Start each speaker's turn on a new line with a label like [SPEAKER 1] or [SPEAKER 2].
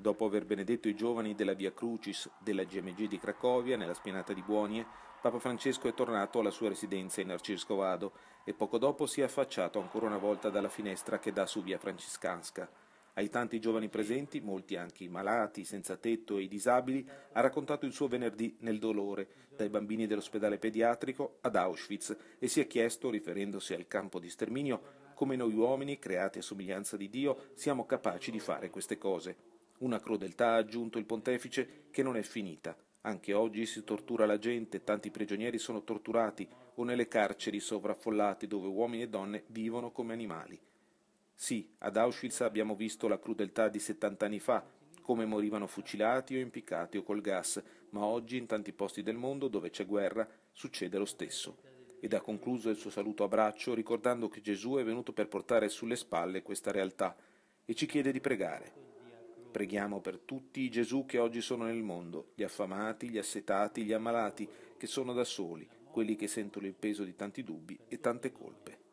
[SPEAKER 1] Dopo aver benedetto i giovani della Via Crucis della GMG di Cracovia, nella spianata di Buonie, Papa Francesco è tornato alla sua residenza in Arciscovado e poco dopo si è affacciato ancora una volta dalla finestra che dà su Via Franciscansca. Ai tanti giovani presenti, molti anche i malati, senza tetto e i disabili, ha raccontato il suo venerdì nel dolore, dai bambini dell'ospedale pediatrico ad Auschwitz, e si è chiesto, riferendosi al campo di sterminio, come noi uomini, creati a somiglianza di Dio, siamo capaci di fare queste cose. Una crudeltà, ha aggiunto il pontefice, che non è finita. Anche oggi si tortura la gente, tanti prigionieri sono torturati o nelle carceri sovraffollate dove uomini e donne vivono come animali. Sì, ad Auschwitz abbiamo visto la crudeltà di 70 anni fa, come morivano fucilati o impiccati o col gas, ma oggi in tanti posti del mondo dove c'è guerra succede lo stesso. Ed ha concluso il suo saluto a braccio ricordando che Gesù è venuto per portare sulle spalle questa realtà e ci chiede di pregare. Preghiamo per tutti i Gesù che oggi sono nel mondo, gli affamati, gli assetati, gli ammalati, che sono da soli, quelli che sentono il peso di tanti dubbi e tante colpe.